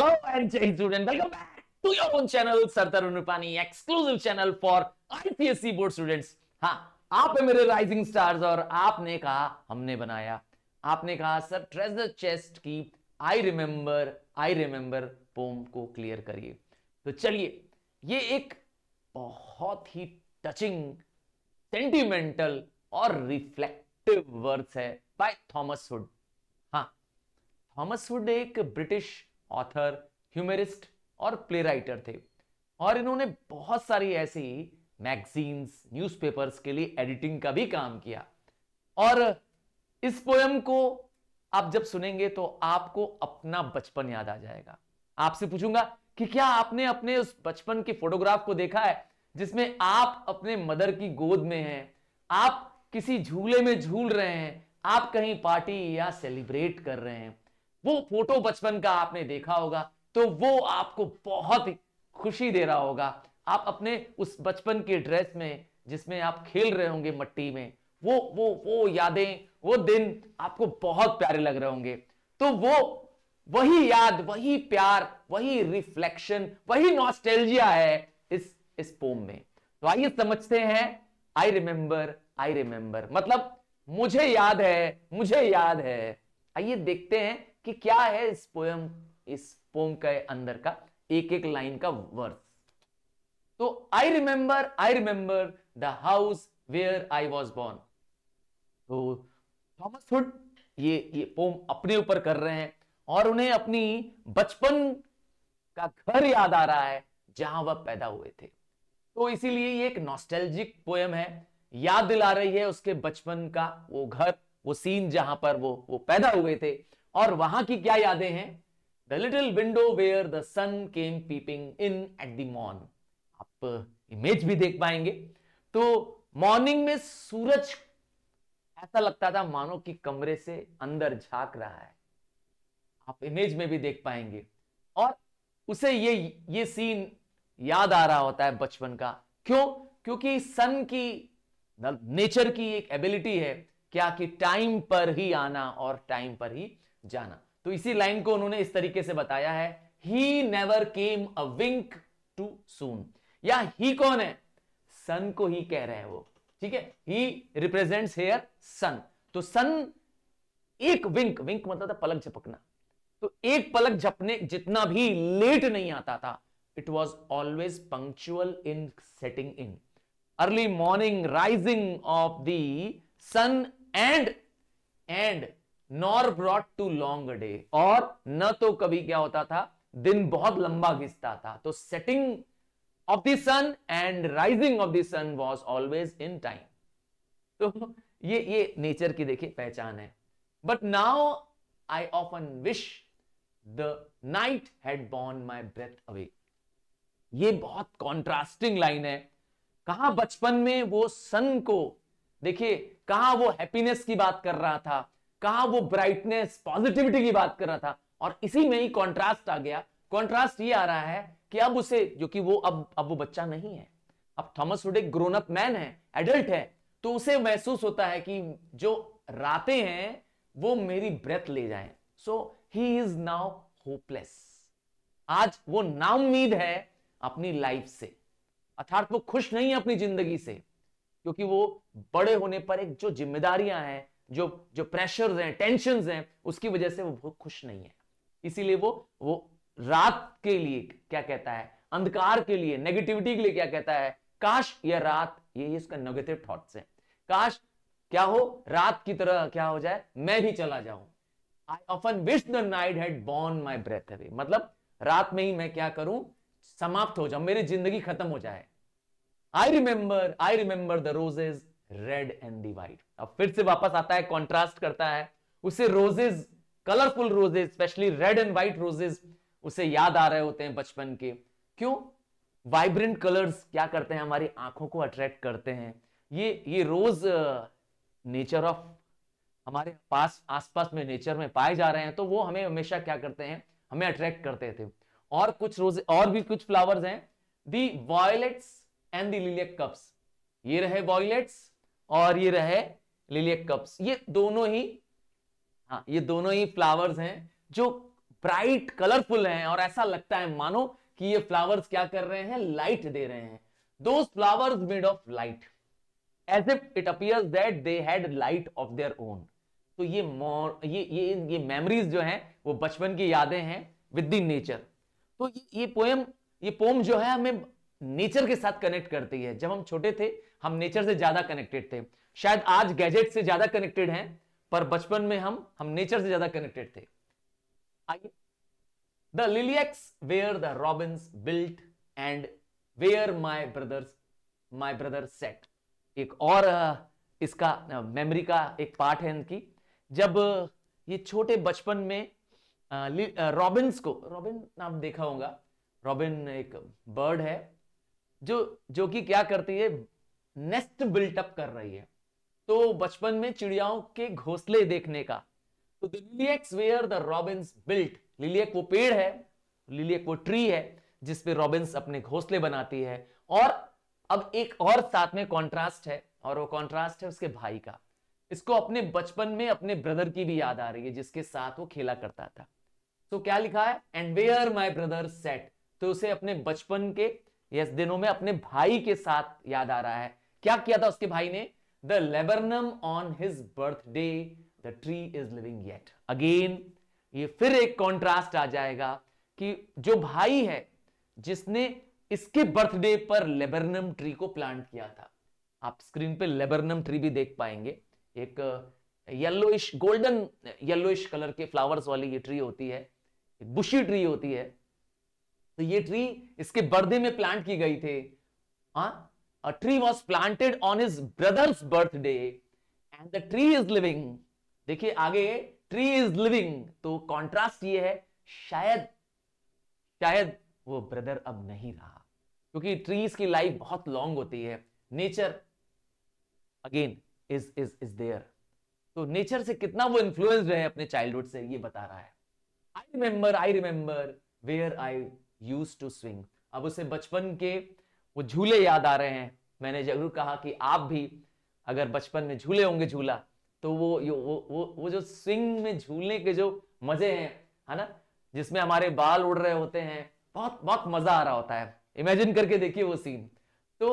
Hello and Jai student, welcome back to your own channel Sartar Unupani exclusive channel for IPSC board students. हाँ आप है मेरे rising stars और आपने कहा हमने बनाया आपने कहा सर ट्रेजर चेस्ट की I remember I remember poem को क्लियर करिए तो चलिए ये एक बहुत ही टचिंग सेंटिमेंटल और रिफ्लेक्टिव वर्ड्स है बाय थॉमस हुड हाँ थॉमस हुड एक ब्रिटिश ऑथर ह्यूमरिस्ट और प्ले राइटर थे और इन्होंने बहुत सारी ऐसी मैगजीन्स न्यूज़पेपर्स के लिए एडिटिंग का भी काम किया और इस पोयम को आप जब सुनेंगे तो आपको अपना बचपन याद आ जाएगा आपसे पूछूंगा कि क्या आपने अपने उस बचपन की फोटोग्राफ को देखा है जिसमें आप अपने मदर की गोद में हैं आप किसी झूले में झूल रहे हैं आप कहीं पार्टी या सेलिब्रेट कर रहे हैं वो फोटो बचपन का आपने देखा होगा तो वो आपको बहुत खुशी दे रहा होगा आप अपने उस बचपन के ड्रेस में जिसमें आप खेल रहे होंगे मट्टी में वो वो वो यादें वो दिन आपको बहुत प्यारे लग रहे होंगे तो वो वही याद वही प्यार वही रिफ्लेक्शन वही नॉस्टेलजिया है इस इस पोम में तो आइए समझते हैं आई रिमेंबर आई रिमेंबर मतलब मुझे याद है मुझे याद है आइए देखते हैं कि क्या है इस पोयम इस पोम के अंदर का एक एक लाइन का वर्स तो I remember I remember the house where I was born तो थॉमस हुड ये ये पोम अपने ऊपर कर रहे हैं और उन्हें अपनी बचपन का घर याद आ रहा है जहां वह पैदा हुए थे तो इसीलिए ये एक नॉस्टैल्जिक पोयम है याद दिला रही है उसके बचपन का वो घर वो सीन जहां पर वो वो पैदा हुए थे और वहां की क्या यादें हैं the little window where the sun came peeping in at the morn आप इमेज भी देख पाएंगे तो मॉर्निंग में सूरज ऐसा लगता था मानो कि कमरे से अंदर झांक रहा है आप इमेज में भी देख पाएंगे और उसे ये ये सीन याद आ रहा होता है बचपन का क्यों क्योंकि सन की नेचर की एक एबिलिटी है क्या कि टाइम पर ही आना और टाइम पर ही जाना तो इसी लाइन को उन्होंने इस तरीके से बताया है he never came a Wink too soon या ही कौन है सन को ही कह रहे हैं वो ठीक है ही रिप्रेजेंट हेयर सन तो सन एक विंक विंक मतलब था पलक झपकना तो एक पलक झपने जितना भी लेट नहीं आता था it was always punctual in setting in early morning rising of the sun and and nor brought too long day और न तो कभी क्या होता था दिन बहुत लंबा घिसता था तो setting of the sun and rising of the sun was always in time तो ये ये नेचर की देखिए पहचान है but now I often wish the night had borne my breath away ये बहुत कॉन्ट्रास्टिंग लाइन है कहा बचपन में वो सन को देखिए कहा वो हैप्पीनेस की बात कर रहा था कहा वो ब्राइटनेस पॉजिटिविटी की बात कर रहा था और इसी में ही कॉन्ट्रास्ट आ गया कॉन्ट्रास्ट ये आ रहा है कि अब उसे जो कि वो अब अब वो बच्चा नहीं है अब थॉमस एक ग्रोन अप मैन है एडल्ट है तो उसे महसूस होता है कि जो रातें हैं वो मेरी ब्रेथ ले जाएं so he is now hopeless आज वो नाउमीद है अपनी लाइफ से अर्थात वो खुश नहीं है अपनी जिंदगी से क्योंकि वो बड़े होने पर एक जो जिम्मेदारियां हैं जो जो प्रेशर हैं टेंशन हैं उसकी वजह से वो बहुत खुश नहीं है इसीलिए वो वो रात के लिए क्या कहता है अंधकार के लिए नेगेटिविटी के लिए क्या कहता है काश या रात ये इसका नेगेटिव थॉट्स है काश क्या हो रात की तरह क्या हो जाए मैं भी चला जाऊं I often wish the night had borne my breath away मतलब रात में ही मैं क्या करूं समाप्त हो जाऊं मेरी जिंदगी खत्म हो जाए I remember I remember the roses red and the white अब फिर से वापस आता है कॉन्ट्रास्ट करता है उसे roses colourful roses specially red and white roses उसे याद आ रहे होते हैं बचपन के क्यों वाइब्रेंट कलर्स क्या करते हैं हमारी आंखों को अट्रैक्ट करते हैं ये ये रोज नेचर ऑफ हमारे पास आसपास में नेचर में पाए जा रहे हैं तो वो हमें हमेशा क्या करते हैं हमें अट्रैक्ट करते थे और कुछ रोज और भी कुछ फ्लावर्स हैं the violets and the lilac cups ये रहे वॉयलेट्स और ये रहे लिलियक कप्स ये दोनों ही हाँ ये दोनों ही फ्लावर्स हैं जो ब्राइट कलरफुल हैं और ऐसा लगता है मानो कि ये फ्लावर्स क्या कर रहे हैं लाइट दे रहे हैं दो flowers made of light as if it appears that they had light of their own तो ये मोर ये ये ये मेमोरीज जो हैं वो बचपन की यादें हैं विद इन नेचर तो ये, ये पोएम ये पोम जो है हमें नेचर के साथ कनेक्ट करती है जब हम छोटे थे हम नेचर से ज्यादा कनेक्टेड थे शायद आज गैजेट से ज्यादा कनेक्टेड हैं पर बचपन में हम हम नेचर से ज्यादा कनेक्टेड थे आइए the lilacs where the robins built and where my brothers my brother set एक और इसका मेमोरी का एक पार्ट है इनकी जब ये छोटे बचपन में रॉबिन्स को रॉबिन नाम देखा होगा रॉबिन एक बर्ड है जो जो कि क्या करती है नेस्ट बिल्टअप कर रही है तो बचपन में चिड़ियाओं के घोंसले देखने का तो lilacs where the robins built lilac वो पेड़ है लिलियक वो ट्री है जिसपे रॉबिन्स अपने घोंसले बनाती है और अब एक और साथ में कॉन्ट्रास्ट है और वो कॉन्ट्रास्ट है उसके भाई का इसको अपने बचपन में अपने ब्रदर की भी याद आ रही है जिसके साथ वो खेला करता था तो क्या लिखा है and where my brother set तो उसे अपने बचपन के यस दिनों में अपने भाई के साथ याद आ रहा है क्या किया था उसके भाई ने the laburnum on his birthday the tree is living yet again ये फिर एक कॉन्ट्रास्ट आ जाएगा कि जो भाई है जिसने इसके बर्थडे पर लेबरनम ट्री को प्लांट किया था आप स्क्रीन पे लेबरनम ट्री भी देख पाएंगे एक येलोइश गोल्डन येलोइश कलर के फ्लावर्स वाली ये ट्री होती है एक बुशी ट्री होती है तो ये ट्री इसके बर्थडे में प्लांट की गई थी a tree was planted on his brothers birthday and the tree is living देखिए आगे ट्री इज लिविंग तो कॉन्ट्रास्ट ये है शायद शायद वो ब्रदर अब नहीं रहा क्योंकि ट्रीज की लाइफ बहुत लॉन्ग होती है nature again is is is there तो नेचर से कितना वो इन्फ्लुएंस्ड है अपने चाइल्डहुड से ये बता रहा है I remember I remember where I used to swing अब उसे बचपन के वो झूले याद आ रहे हैं मैंने जरूर कहा कि आप भी अगर बचपन में झूले होंगे झूला तो वो वो वो वो जो स्विंग में झूलने के जो मजे हैं है ना जिसमें हमारे बाल उड़ रहे होते हैं बहुत बहुत मजा आ रहा होता है इमेजिन करके देखिए वो सीन तो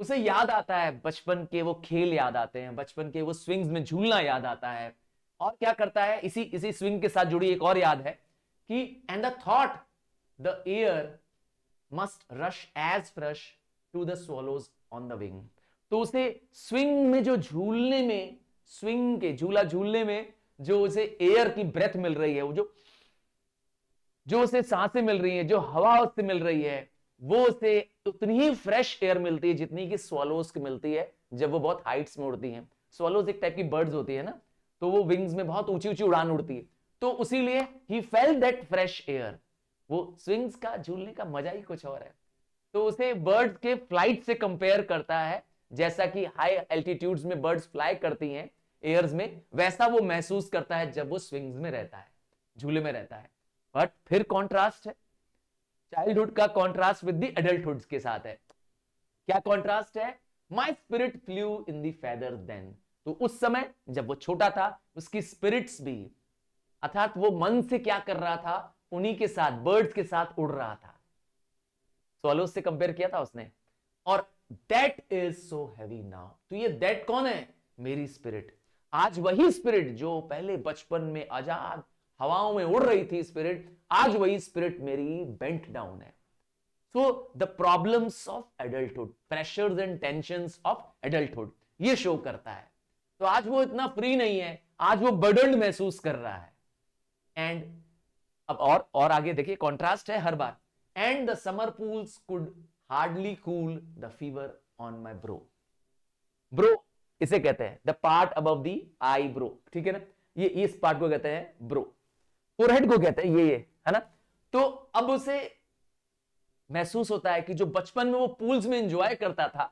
उसे याद आता है बचपन के वो खेल याद आते हैं बचपन के वो स्विंग्स में झूलना याद आता है और क्या करता है इसी इसी स्विंग के साथ जुड़ी एक और याद है कि and the thought the air must rush as fresh to the swallows on the wing. तो उसे स्विंग में जो झूलने में स्विंग के झूला झूलने में जो उसे एयर की ब्रेथ मिल रही है वो जो जो उसे सांसें मिल रही है जो हवा उससे मिल रही है वो उसे उतनी ही फ्रेश एयर मिलती है जितनी की स्वालोज की मिलती है जब वो बहुत हाइट्स में उड़ती हैं स्वालोज एक टाइप की बर्ड्स होती है ना तो वो विंग्स में बहुत ऊंची ऊंची उड़ान उड़ती है तो उसीलिए ही फेल दैट फ्रेश एयर वो स्विंग्स का झूलने का मजा ही कुछ और है तो उसे बर्ड के फ्लाइट से कंपेयर करता है जैसा कि हाई एल्टीट्यूड्स में बर्ड्स फ्लाई करती हैं एयर्स में वैसा वो महसूस करता है जब वो स्विंग्स में रहता है झूले में रहता है बट फिर कॉन्ट्रास्ट है चाइल्डहुड का कॉन्ट्रास्ट विद दी एडल्टुड के साथ है क्या कॉन्ट्रास्ट है my spirit flew in the feather then तो उस समय जब वो छोटा था उसकी स्पिरिट्स भी अर्थात वो मन से क्या कर रहा था उन्हीं के साथ बर्ड्स के साथ उड़ रहा था सोलो से कंपेयर किया था उसने और that is so heavy now तो ये दैट कौन है मेरी स्पिरिट आज वही स्पिरिट जो पहले बचपन में आजाद हवाओं में उड़ रही थी स्पिरिट आज वही स्पिरिट मेरी बेंट डाउन है so the problems of adulthood pressures and tension of adulthood ये शो करता है तो आज वो इतना फ्री नहीं है आज वो बर्डन महसूस कर रहा है एंड अब और और आगे देखिए कॉन्ट्रास्ट है हर बार and the summer pools could hardly cool the fever on my brow brow इसे कहते हैं द पार्ट अब दी आई ब्रो ठीक है ना ये इस पार्ट को कहते हैं ब्रो फोरहेड को कहते हैं ये ये है ना तो अब उसे महसूस होता है कि जो बचपन में वो पूल्स में एंजॉय करता था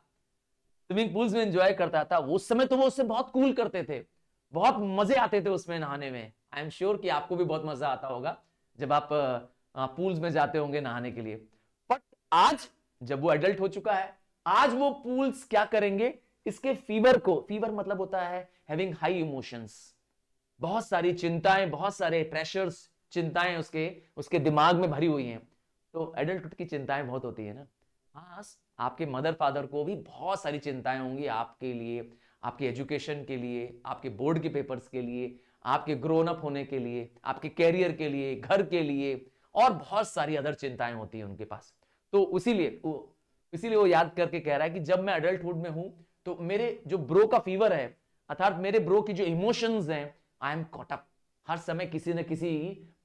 स्विमिंग पूल्स में एंजॉय करता था उस समय तो वो उससे बहुत कूल करते थे बहुत मजे आते थे उसमें नहाने में आई एम श्योर कि आपको भी बहुत मजा आता होगा जब आप पूल्स में जाते होंगे नहाने के लिए बट आज जब वो एडल्ट हो चुका है आज वो पूल्स क्या करेंगे इसके फीवर को फीवर मतलब होता है हैविंग हाई इमोशंस बहुत सारी चिंताएं बहुत सारे प्रेशर्स चिंताएं उसके उसके दिमाग में भरी हुई हैं तो एडल्टहुड की चिंताएं बहुत होती है ना हाँ आपके मदर फादर को भी बहुत सारी चिंताएं होंगी आपके लिए आपके एजुकेशन के लिए आपके बोर्ड के पेपर्स के लिए आपके ग्रोन अप होने के लिए आपके कैरियर के लिए घर के लिए और बहुत सारी अदर चिंताएं होती हैं उनके पास तो उसीलिए इसीलिए वो याद करके कह रहा है कि जब मैं अडल्टहुड में हूं तो मेरे जो ब्रो का फीवर है अर्थात मेरे ब्रो की जो इमोशंस हैं आई एम कॉटअप हर समय किसी न किसी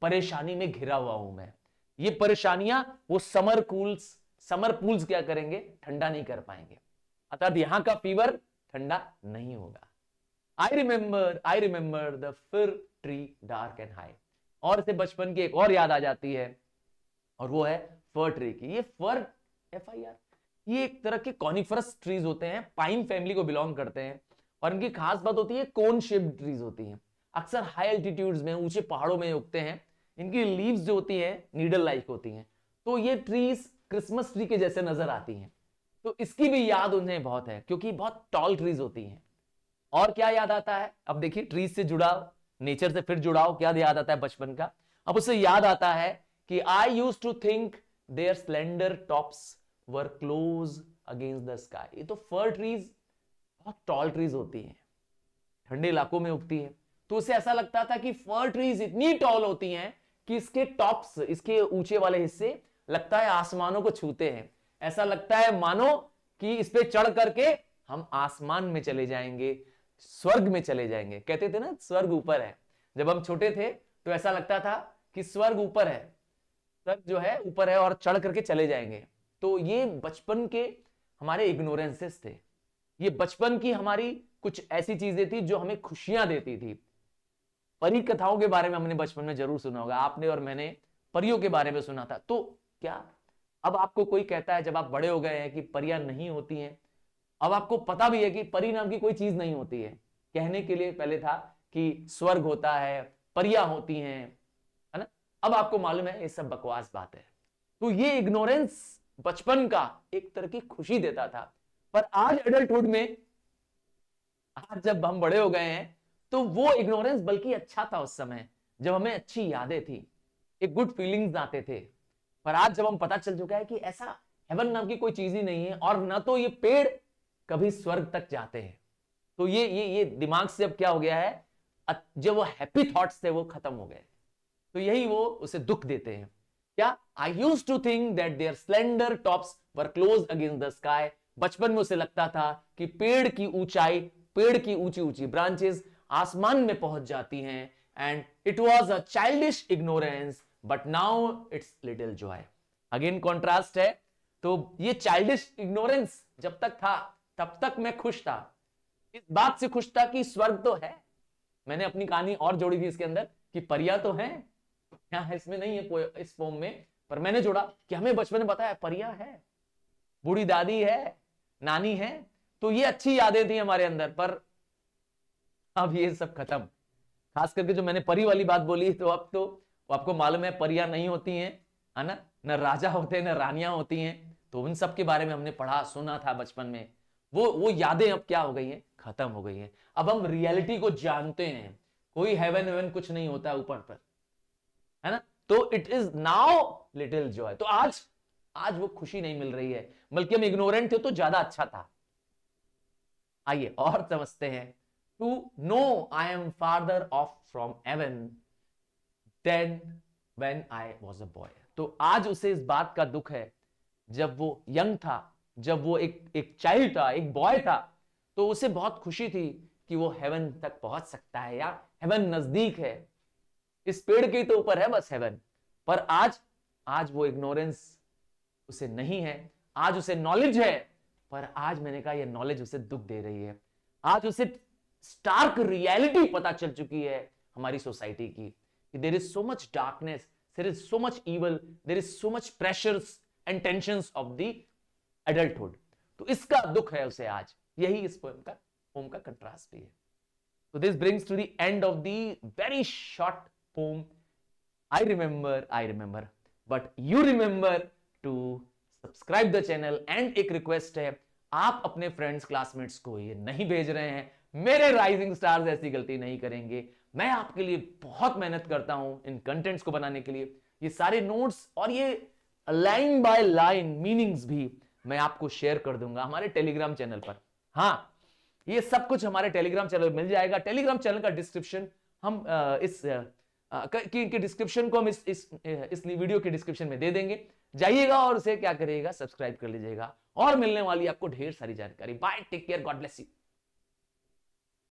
परेशानी में घिरा हुआ हूं मैं ये परेशानियां वो समर कूल्स समर पूल्स क्या करेंगे ठंडा नहीं कर पाएंगे अर्थात यहां का फीवर ठंडा नहीं होगा I remember I remember the fir tree dark and high और इसे बचपन की एक और याद आ जाती है और वो है फर ट्री की ये फर एफ आई आर ये एक तरह के कॉनिफरस ट्रीज होते हैं पाइन फैमिली को बिलोंग करते हैं और इनकी खास बात होती है कोन शेप ट्रीज होती हैं अक्सर हाई एल्टीट्यूड्स में ऊंचे पहाड़ों में उगते हैं इनकी लीव्स जो होती हैं नीडल लाइक होती हैं तो ये ट्रीज क्रिसमस ट्री के जैसे नजर आती हैं तो इसकी भी याद उन्हें बहुत है क्योंकि बहुत टॉल ट्रीज होती हैं और क्या याद आता है अब देखिए ट्रीज से जुड़ाव नेचर से फिर जुड़ाव क्या याद आता है बचपन का अब उसे याद आता है कि I used to think their slender tops were close against the sky ये तो फर ट्रीज बहुत टॉल ट्रीज होती है ठंडे इलाकों में उगती है तो उसे ऐसा लगता था कि फर ट्रीज इतनी टॉल होती हैं कि इसके टॉप्स इसके ऊंचे वाले हिस्से लगता है आसमानों को छूते हैं ऐसा लगता है मानो कि इस पे चढ़ करके हम आसमान में चले जाएंगे स्वर्ग में चले जाएंगे कहते थे ना स्वर्ग ऊपर है जब हम छोटे थे तो ऐसा लगता था कि स्वर्ग ऊपर है स्वर्ग जो है ऊपर है और चढ़ करके चले जाएंगे तो ये बचपन के हमारे इग्नोरेंसेस थे ये बचपन की हमारी कुछ ऐसी चीजें थी जो हमें खुशियां देती थी परी कथाओं के बारे में हमने बचपन में जरूर सुना होगा आपने और मैंने परियों के बारे में सुना था तो क्या अब आपको कोई कहता है जब आप बड़े हो गए हैं कि परियां नहीं होती हैं अब आपको पता भी है कि परी नाम की कोई चीज नहीं होती है कहने के लिए पहले था कि स्वर्ग होता है परिया होती हैं है ना अब आपको मालूम है ये सब बकवास बात है तो ये इग्नोरेंस बचपन का एक तरह की खुशी देता था पर आज एडल्टहुड में आज जब हम बड़े हो गए हैं तो वो इग्नोरेंस बल्कि अच्छा था उस समय जब हमें अच्छी यादें थी एक गुड फीलिंग्स आते थे पर आज जब हम पता चल चुका है कि ऐसा हेवन नाम की कोई चीज ही नहीं है और ना तो ये पेड़ कभी स्वर्ग तक जाते हैं तो ये ये ये दिमाग से अब क्या हो गया है जो वो हैप्पी थॉट्स थे वो खत्म हो गए तो यही वो उसे दुख देते हैं क्या I used to think that their slender tops were close against the sky बचपन में उसे लगता था कि पेड़ की ऊंचाई पेड़ की ऊंची ऊंची ब्रांचेस आसमान में पहुंच जाती हैं and it was a childish ignorance but now it's little joy again contrast है तो ये चाइल्डिश इग्नोरेंस जब तक था तब तक मैं खुश था इस बात से खुश था कि स्वर्ग तो है मैंने अपनी कहानी और जोड़ी थी इसके अंदर कि परिया तो है यहाँ इसमें नहीं है इस फॉर्म में पर मैंने जोड़ा कि हमें बचपन में बताया परिया है बूढ़ी दादी है नानी है तो ये अच्छी यादें थी हमारे अंदर पर अब ये सब खत्म खास करके जो मैंने परी वाली बात बोली तो अब तो आपको मालूम है परिया नहीं होती हैं है ना न राजा होते हैं न रानियां होती हैं तो उन सब के बारे में हमने पढ़ा सुना था बचपन में वो वो यादें अब क्या हो गई हैं खत्म हो गई हैं अब हम रियलिटी को जानते हैं कोई हेवन हेवन कुछ नहीं होता ऊपर पर है ना तो it is now little joy तो आज आज वो खुशी नहीं मिल रही है बल्कि हम इग्नोरेंट थे तो ज्यादा अच्छा था आइए और समझते हैं to know I am farther off from heaven than when I was a boy तो आज उसे इस बात का दुख है जब वो यंग था जब वो एक एक चाइल्ड था एक बॉय था तो उसे बहुत खुशी थी कि वो हेवन तक पहुंच सकता है या हेवन नजदीक है इस पेड़ के तो ऊपर है बस हेवन पर आज आज वो इग्नोरेंस उसे नहीं है आज उसे नॉलेज है पर आज मैंने कहा यह नॉलेज उसे दुख दे रही है आज उसे स्टार्क रियलिटी पता चल चुकी है हमारी सोसाइटी की there is so much darkness there is so much evil there is so much pressure and tension of the adulthood तो इसका दुख है उसे आज यही इस पोएम का पोम का कंट्रास्ट भी है तो this brings to the end of the very short poem I remember I remember but you remember to subscribe the channel and एक रिक्वेस्ट है आप अपने फ्रेंड्स क्लासमेट्स को ये नहीं भेज रहे हैं मेरे राइजिंग स्टार्स ऐसी गलती नहीं करेंगे मैं आपके लिए बहुत मेहनत करता हूं इन कंटेंट्स को बनाने के लिए ये सारे नोट्स और ये लाइन बाय लाइन मीनिंग्स भी मैं आपको शेयर कर दूंगा हमारे टेलीग्राम चैनल पर हाँ ये सब कुछ हमारे टेलीग्राम चैनल पर मिल जाएगा टेलीग्राम चैनल का डिस्क्रिप्शन हम इस इनके डिस्क्रिप्शन को हम इस इस इस वीडियो के डिस्क्रिप्शन में दे देंगे जाइएगा और उसे क्या करिएगा सब्सक्राइब कर लीजिएगा और मिलने वाली आपको ढेर सारी जानकारी bye take care God bless you